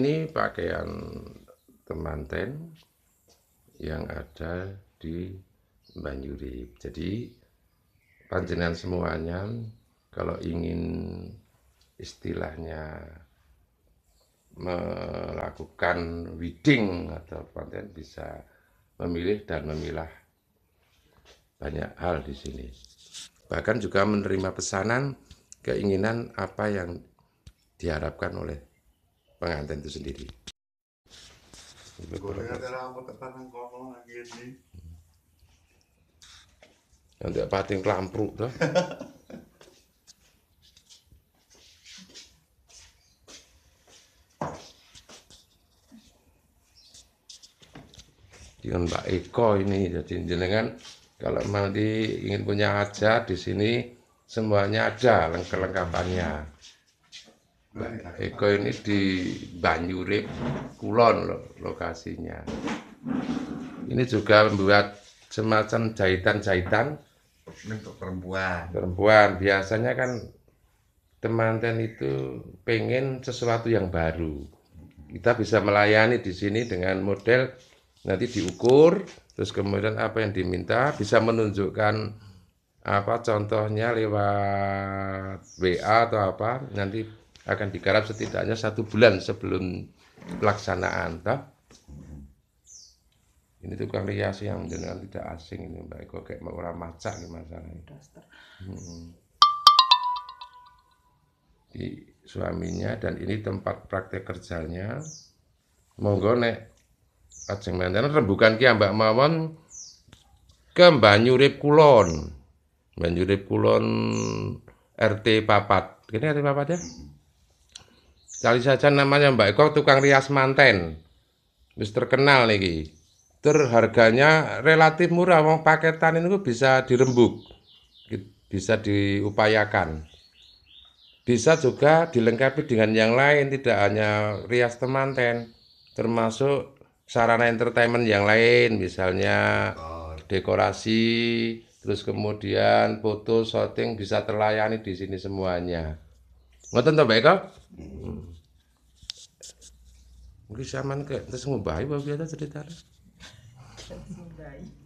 Ini pakaian temanten yang ada di Banyuri Jadi panjenengan semuanya kalau ingin istilahnya melakukan wedding atau panten bisa memilih dan memilah banyak hal di sini. Bahkan juga menerima pesanan keinginan apa yang diharapkan oleh pengantin itu sendiri. Nanti pating kelampruk dah. dengan Mbak Eko ini jadi jenengan kalau nanti ingin punya aja di sini semuanya ada lengkap lengkapannya Nah, Eko ini di Banyurip Kulon lo lokasinya. Ini juga membuat semacam jahitan-jahitan untuk perempuan. Perempuan biasanya kan teman temanten itu pengen sesuatu yang baru. Kita bisa melayani di sini dengan model nanti diukur, terus kemudian apa yang diminta bisa menunjukkan apa contohnya lewat WA atau apa nanti akan digarap setidaknya satu bulan sebelum pelaksanaan. Toh? Ini tukang rias yang dengan tidak asing ini Mbak Eko kayak orang macak nih masalahnya. ini. Hmm. Di suaminya dan ini tempat praktek kerjanya. Monggo nek ajeng menten rembukan ki Mbak mawon ke Banyurip Kulon. Banyurip Kulon RT papat. ini RT papat ya? Cari saja namanya Mbak Eko tukang rias manten. Wis terkenal niki. Terharganya relatif murah wong paketan ini bisa dirembuk. Bisa diupayakan. Bisa juga dilengkapi dengan yang lain tidak hanya rias temanten termasuk sarana entertainment yang lain misalnya dekorasi terus kemudian foto shooting bisa terlayani di sini semuanya. Ngoten to, Pak kok, Mungkin saman ke terus ngubahi bapak biasa ceritanya. Terus ngubahi.